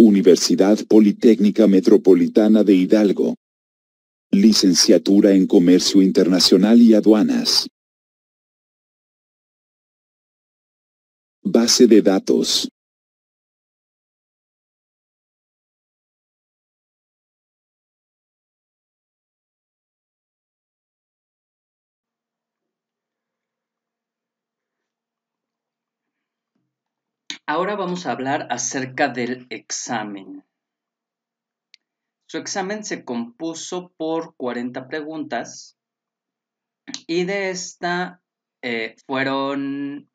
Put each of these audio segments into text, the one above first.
Universidad Politécnica Metropolitana de Hidalgo. Licenciatura en Comercio Internacional y Aduanas. Base de datos. Ahora vamos a hablar acerca del examen. Su examen se compuso por 40 preguntas y de esta eh, fueron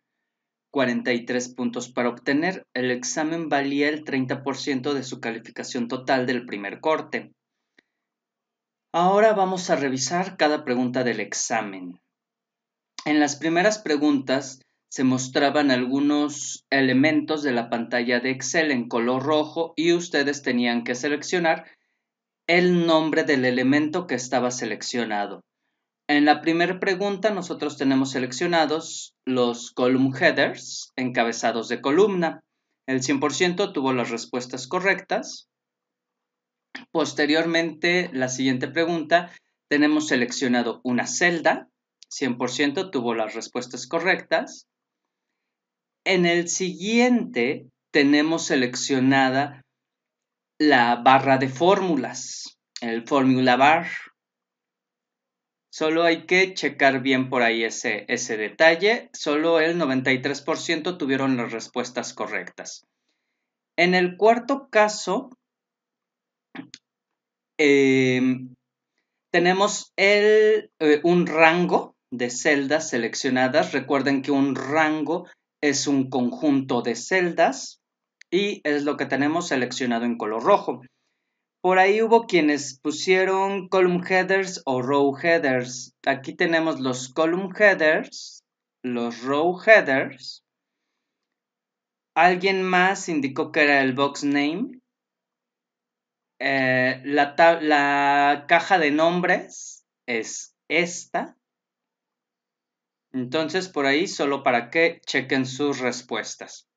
43 puntos para obtener. El examen valía el 30% de su calificación total del primer corte. Ahora vamos a revisar cada pregunta del examen. En las primeras preguntas se mostraban algunos elementos de la pantalla de Excel en color rojo y ustedes tenían que seleccionar el nombre del elemento que estaba seleccionado. En la primera pregunta nosotros tenemos seleccionados los column headers, encabezados de columna. El 100% tuvo las respuestas correctas. Posteriormente, la siguiente pregunta, tenemos seleccionado una celda, 100% tuvo las respuestas correctas. En el siguiente tenemos seleccionada la barra de fórmulas, el formula bar. Solo hay que checar bien por ahí ese, ese detalle. Solo el 93% tuvieron las respuestas correctas. En el cuarto caso, em, tenemos eh, un rango de celdas seleccionadas. Recuerden que un rango es un conjunto de celdas y es lo que tenemos seleccionado en color rojo. Por ahí hubo quienes pusieron column headers o row headers. Aquí tenemos los column headers, los row headers. Alguien más indicó que era el box name. Eh, la caja de nombres es esta. Entonces, por ahí solo para que chequen sus respuestas.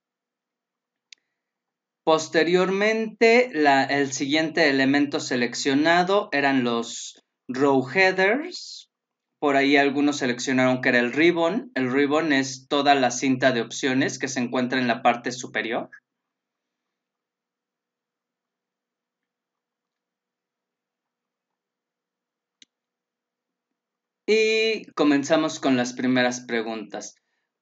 Posteriormente, el siguiente elemento seleccionado eran los row headers. Por ahí algunos seleccionaron que era el ribbon. El ribbon es toda la cinta de opciones que se encuentra en la parte superior. Y comenzamos con las primeras preguntas.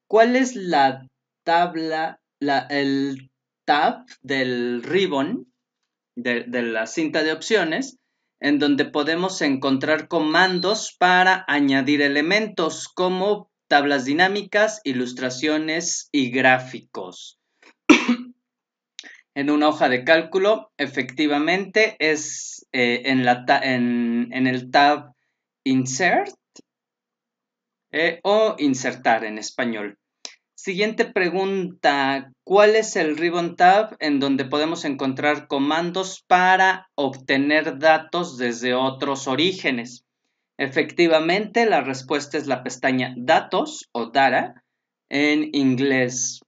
¿Cuál es la tabla, el tab del ribbon, de, la cinta de opciones, en donde podemos encontrar comandos para añadir elementos como tablas dinámicas, ilustraciones y gráficos? en una hoja de cálculo, efectivamente es eh, en el tab Insert e, o insertar en español. Siguiente pregunta, ¿cuál es el Ribbon Tab en donde podemos encontrar comandos para obtener datos desde otros orígenes? Efectivamente, la respuesta es la pestaña Datos o Data en inglés.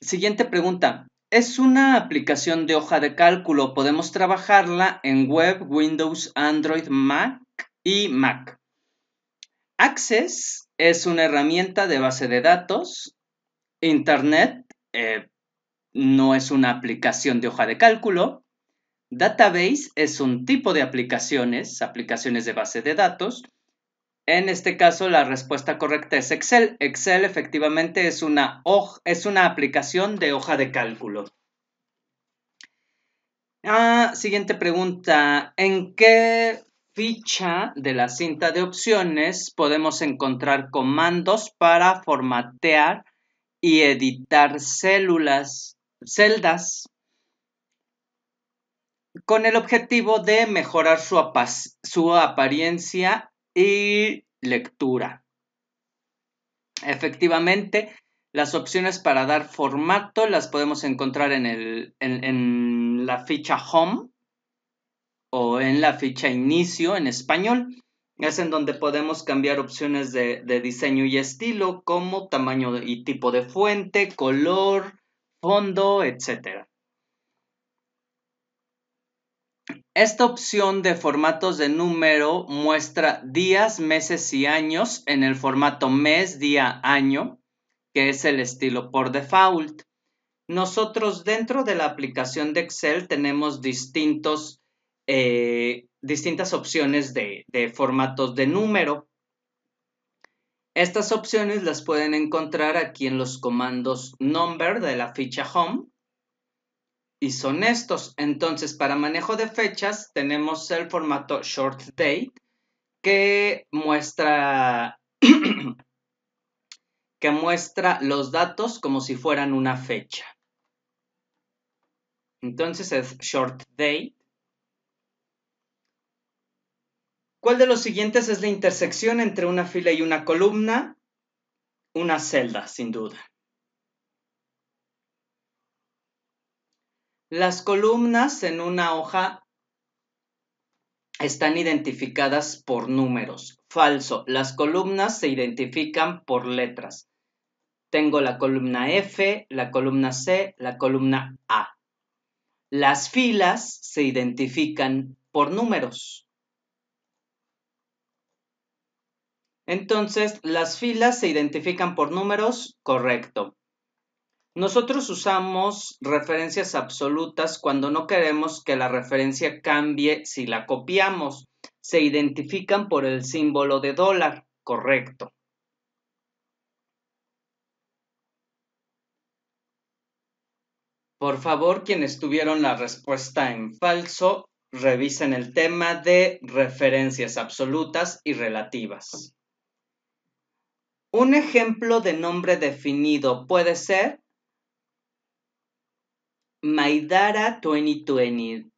Siguiente pregunta. Es una aplicación de hoja de cálculo. Podemos trabajarla en web, Windows, Android, Mac y Mac. Access es una herramienta de base de datos. Internet eh, no es una aplicación de hoja de cálculo. Database es un tipo de aplicaciones, aplicaciones de base de datos. En este caso, la respuesta correcta es Excel. Excel efectivamente es una, es una aplicación de hoja de cálculo. Ah, siguiente pregunta. ¿En qué ficha de la cinta de opciones podemos encontrar comandos para formatear y editar celdas? con el objetivo de mejorar su, su apariencia y lectura. Efectivamente, las opciones para dar formato las podemos encontrar en, la ficha Home o en la ficha Inicio en español. Es en donde podemos cambiar opciones de, de diseño y estilo como tamaño y tipo de fuente, color, fondo, etcétera. Esta opción de formatos de número muestra días, meses y años en el formato mes, día, año, que es el estilo por default. Nosotros dentro de la aplicación de Excel tenemos distintos, eh, distintas opciones de, de formatos de número. Estas opciones las pueden encontrar aquí en los comandos number de la ficha home y son estos. Entonces, para manejo de fechas tenemos el formato short date que muestra que muestra los datos como si fueran una fecha. Entonces es short date. ¿Cuál de los siguientes es la intersección entre una fila y una columna? Una celda, sin duda. Las columnas en una hoja están identificadas por números. Falso. Las columnas se identifican por letras. Tengo la columna F, la columna C, la columna A. Las filas se identifican por números. Entonces, las filas se identifican por números, correcto. Nosotros usamos referencias absolutas cuando no queremos que la referencia cambie si la copiamos. Se identifican por el símbolo de dólar, correcto. Por favor, quienes tuvieron la respuesta en falso, revisen el tema de referencias absolutas y relativas. Un ejemplo de nombre definido puede ser Maidara 2020.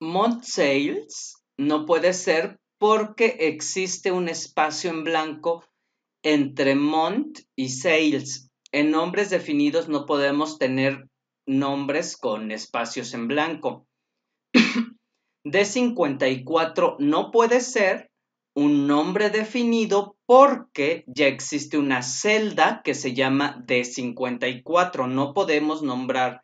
Mont Sales no puede ser porque existe un espacio en blanco entre Mont y Sales. En nombres definidos no podemos tener nombres con espacios en blanco. D54 no puede ser un nombre definido porque ya existe una celda que se llama D54. No podemos nombrar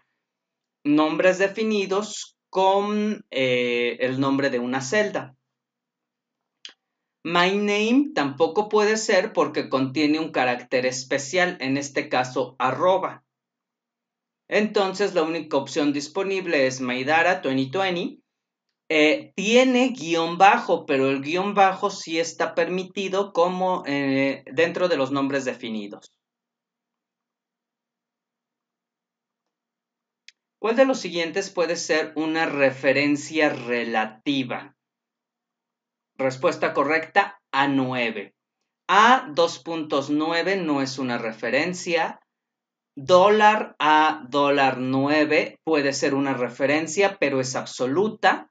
nombres definidos con eh, el nombre de una celda. My name tampoco puede ser porque contiene un carácter especial, en este caso arroba. Entonces la única opción disponible es mydara 2020 eh, tiene guión bajo, pero el guión bajo sí está permitido como eh, dentro de los nombres definidos. ¿Cuál de los siguientes puede ser una referencia relativa? Respuesta correcta, A9. A2.9 no es una referencia. Dólar a dólar 9 puede ser una referencia, pero es absoluta.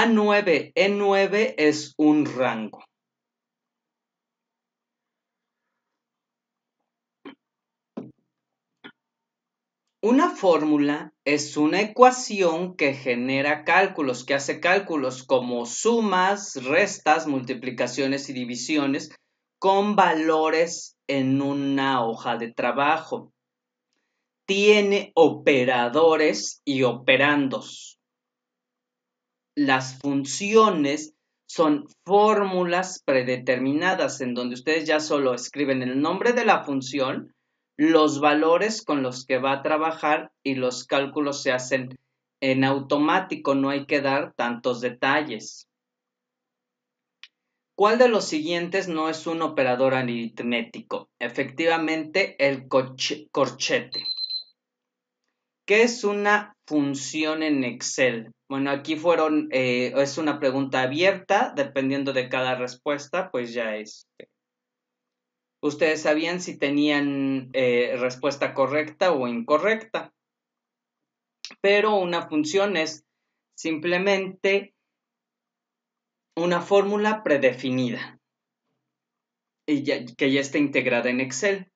A9, E9 es un rango. Una fórmula es una ecuación que genera cálculos, que hace cálculos como sumas, restas, multiplicaciones y divisiones con valores en una hoja de trabajo. Tiene operadores y operandos las funciones son fórmulas predeterminadas en donde ustedes ya solo escriben el nombre de la función, los valores con los que va a trabajar y los cálculos se hacen en automático, no hay que dar tantos detalles. ¿Cuál de los siguientes no es un operador aritmético? Efectivamente, el corchete. ¿Qué es una función en Excel? Bueno, aquí fueron, eh, es una pregunta abierta, dependiendo de cada respuesta, pues ya es. Este, Ustedes sabían si tenían eh, respuesta correcta o incorrecta. Pero una función es simplemente una fórmula predefinida y que ya está integrada en Excel.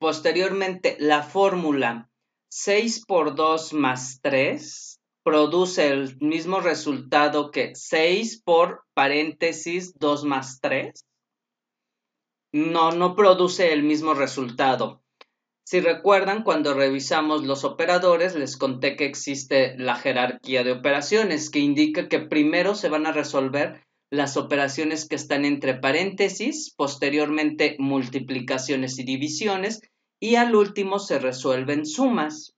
Posteriormente, la fórmula 6 por 2 más 3 produce el mismo resultado que 6 por paréntesis 2 más 3. No, no produce el mismo resultado. Si recuerdan, cuando revisamos los operadores, les conté que existe la jerarquía de operaciones que indica que primero se van a resolver las operaciones que están entre paréntesis, posteriormente multiplicaciones y divisiones, y al último se resuelven sumas.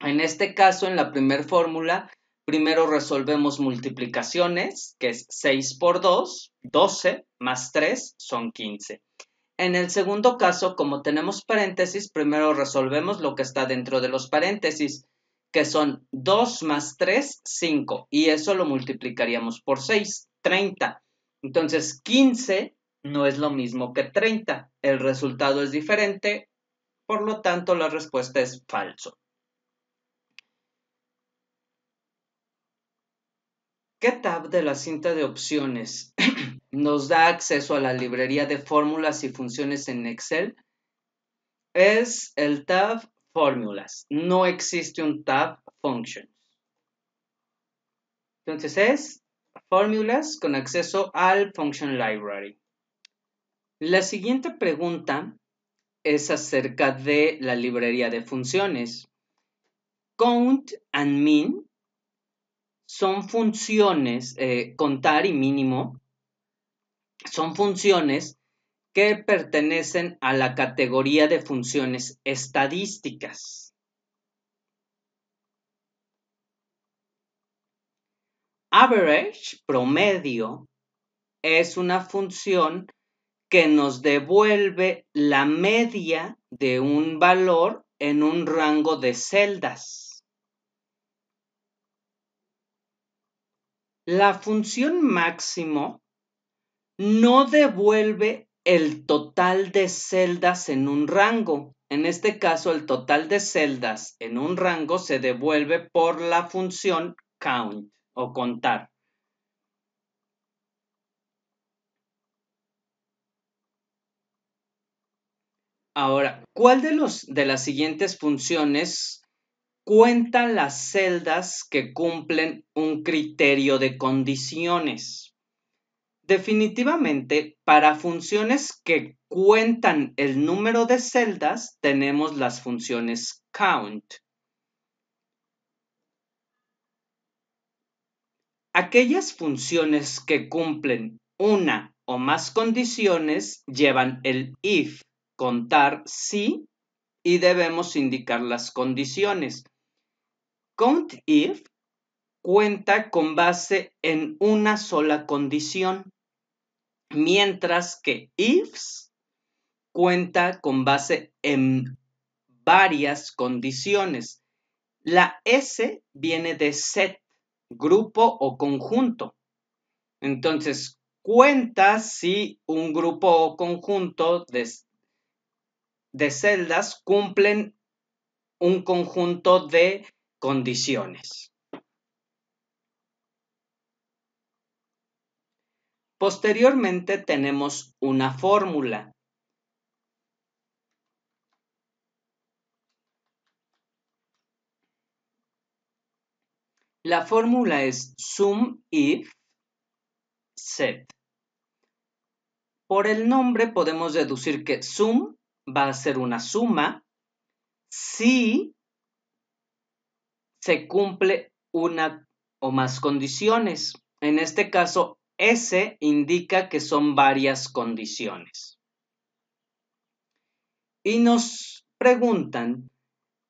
En este caso, en la primera fórmula, primero resolvemos multiplicaciones, que es 6 por 2, 12 más 3 son 15. En el segundo caso, como tenemos paréntesis, primero resolvemos lo que está dentro de los paréntesis, que son 2 más 3, 5, y eso lo multiplicaríamos por 6. 30. Entonces, 15 no es lo mismo que 30. El resultado es diferente, por lo tanto, la respuesta es falso. ¿Qué tab de la cinta de opciones nos da acceso a la librería de fórmulas y funciones en Excel? Es el tab Fórmulas. No existe un tab Functions. Entonces es fórmulas con acceso al Function Library. La siguiente pregunta es acerca de la librería de funciones. Count and min son funciones, eh, contar y mínimo, son funciones que pertenecen a la categoría de funciones estadísticas. average, promedio, es una función que nos devuelve la media de un valor en un rango de celdas. La función máximo no devuelve el total de celdas en un rango. En este caso, el total de celdas en un rango se devuelve por la función count o contar. Ahora, ¿cuál de, los, de las siguientes funciones cuentan las celdas que cumplen un criterio de condiciones? Definitivamente, para funciones que cuentan el número de celdas, tenemos las funciones count. Aquellas funciones que cumplen una o más condiciones llevan el if, contar si, y debemos indicar las condiciones. Count if cuenta con base en una sola condición, mientras que ifs cuenta con base en varias condiciones. La S viene de set grupo o conjunto. Entonces, cuenta si un grupo o conjunto de, de celdas cumplen un conjunto de condiciones. Posteriormente tenemos una fórmula La fórmula es sum if set. Por el nombre podemos deducir que sum va a ser una suma si se cumple una o más condiciones. En este caso, S indica que son varias condiciones. Y nos preguntan,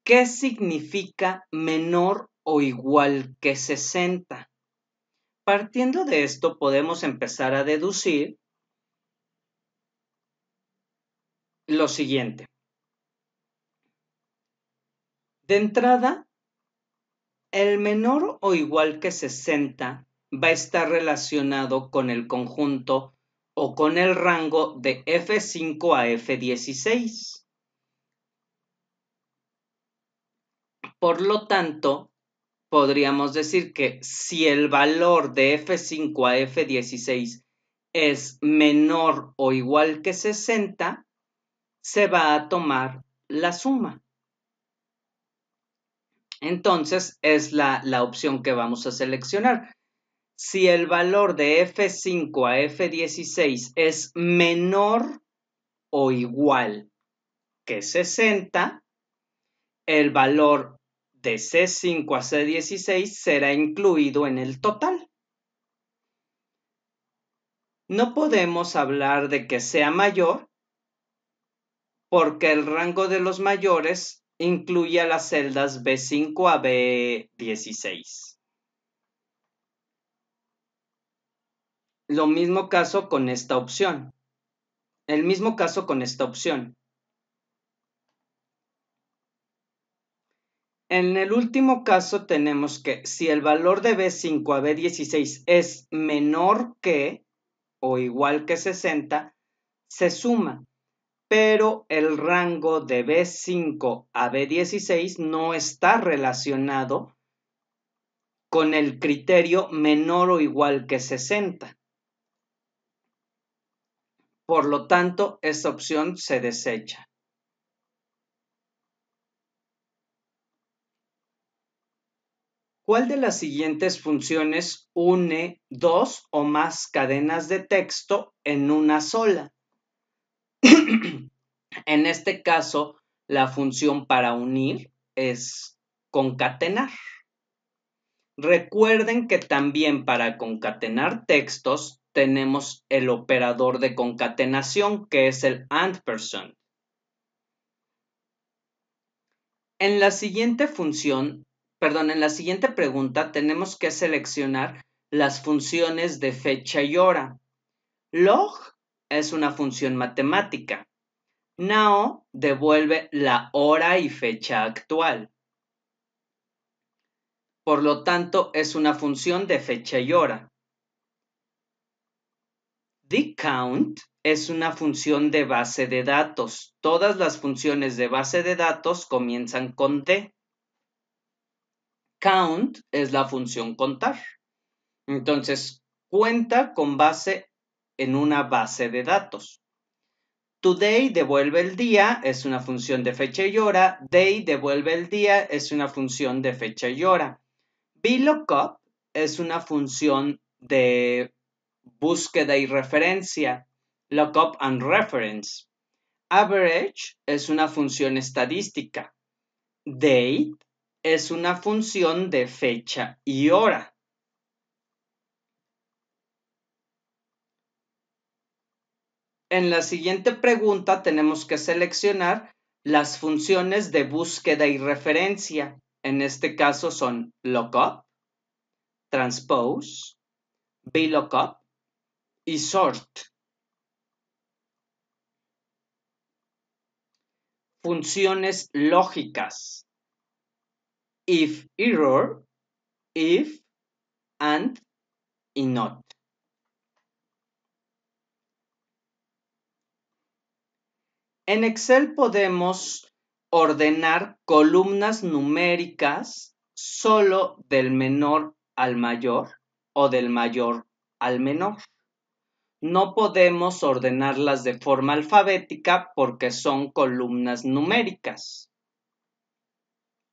¿qué significa menor o igual que 60. Partiendo de esto podemos empezar a deducir lo siguiente. De entrada, el menor o igual que 60 va a estar relacionado con el conjunto o con el rango de F5 a F16. Por lo tanto, podríamos decir que si el valor de F5 a F16 es menor o igual que 60, se va a tomar la suma. Entonces es la, opción que vamos a seleccionar. Si el valor de F5 a F16 es menor o igual que 60, el valor de C5 a C16 será incluido en el total. No podemos hablar de que sea mayor porque el rango de los mayores incluye a las celdas B5 a B16. Lo mismo caso con esta opción. El mismo caso con esta opción. En el último caso tenemos que si el valor de B5 a B16 es menor que o igual que 60, se suma, pero el rango de B5 a B16 no está relacionado con el criterio menor o igual que 60. Por lo tanto, esta opción se desecha. ¿Cuál de las siguientes funciones une dos o más cadenas de texto en una sola? en este caso, la función para unir es concatenar. Recuerden que también para concatenar textos tenemos el operador de concatenación que es el ampersand. En la siguiente función perdón, en la siguiente pregunta tenemos que seleccionar las funciones de fecha y hora. Log es una función matemática. Now devuelve la hora y fecha actual. Por lo tanto, es una función de fecha y hora. DECOUNT es una función de base de datos. Todas las funciones de base de datos comienzan con D count es la función contar. Entonces, cuenta con base en una base de datos. Today devuelve el día, es una función de fecha y hora. Day devuelve el día, es una función de fecha y hora. VLOOKUP es una función de búsqueda y referencia. Lookup and reference. Average es una función estadística. Date es una función de fecha y hora. En la siguiente pregunta tenemos que seleccionar las funciones de búsqueda y referencia. En este caso son lookup, transpose, VLOOKUP y sort. Funciones lógicas if error, if, and, y not. En Excel podemos ordenar columnas numéricas solo del menor al mayor o del mayor al menor. No podemos ordenarlas de forma alfabética porque son columnas numéricas.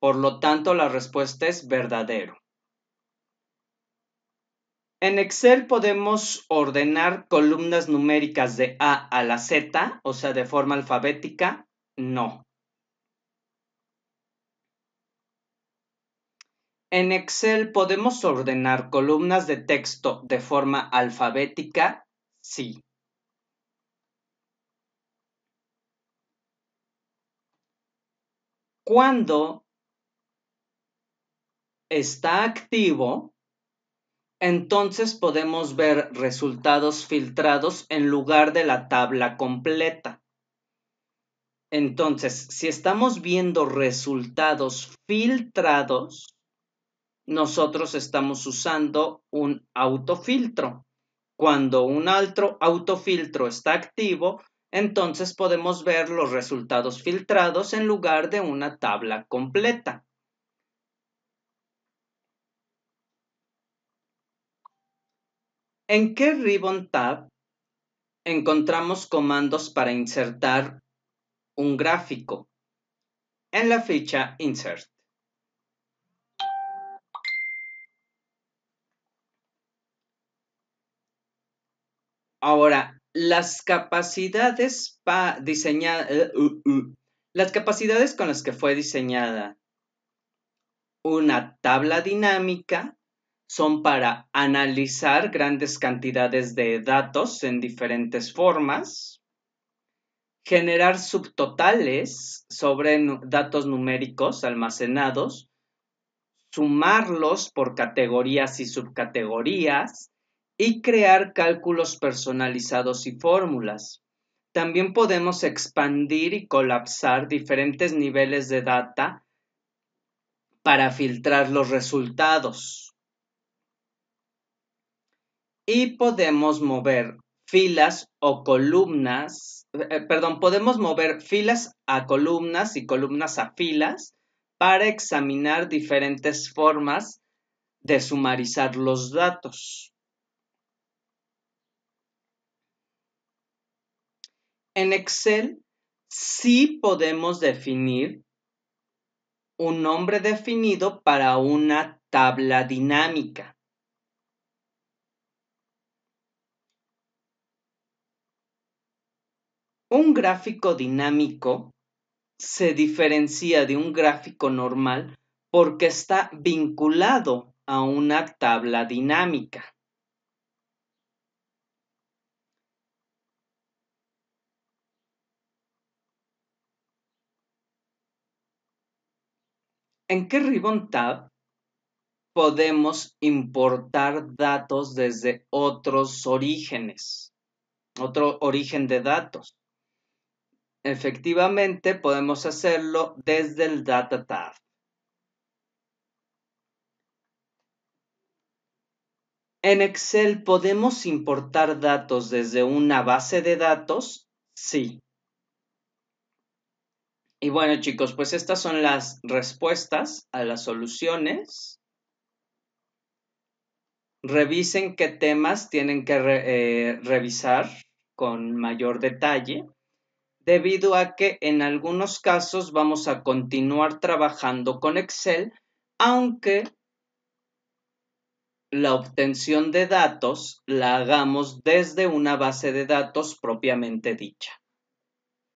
Por lo tanto, la respuesta es verdadero. En Excel podemos ordenar columnas numéricas de A a la Z, o sea, de forma alfabética. No. En Excel podemos ordenar columnas de texto de forma alfabética. Sí. ¿Cuándo está activo, entonces podemos ver resultados filtrados en lugar de la tabla completa. Entonces, si estamos viendo resultados filtrados, nosotros estamos usando un autofiltro. Cuando un otro autofiltro está activo, entonces podemos ver los resultados filtrados en lugar de una tabla completa. En qué Ribbon Tab encontramos comandos para insertar un gráfico en la ficha Insert. Ahora, las capacidades, eh, uh, uh, las capacidades con las que fue diseñada una tabla dinámica son para analizar grandes cantidades de datos en diferentes formas, generar subtotales sobre datos numéricos almacenados, sumarlos por categorías y subcategorías y crear cálculos personalizados y fórmulas. También podemos expandir y colapsar diferentes niveles de data para filtrar los resultados y podemos mover filas o columnas, eh, perdón, podemos mover filas a columnas y columnas a filas para examinar diferentes formas de sumarizar los datos. En Excel sí podemos definir un nombre definido para una tabla dinámica. Un gráfico dinámico se diferencia de un gráfico normal porque está vinculado a una tabla dinámica. En qué Ribbon Tab podemos importar datos desde otros orígenes, otro origen de datos. Efectivamente, podemos hacerlo desde el Data Tab. En Excel, ¿podemos importar datos desde una base de datos? Sí. Y bueno, chicos, pues estas son las respuestas a las soluciones. Revisen qué temas tienen que eh, revisar con mayor detalle debido a que en algunos casos vamos a continuar trabajando con Excel, aunque la obtención de datos la hagamos desde una base de datos propiamente dicha.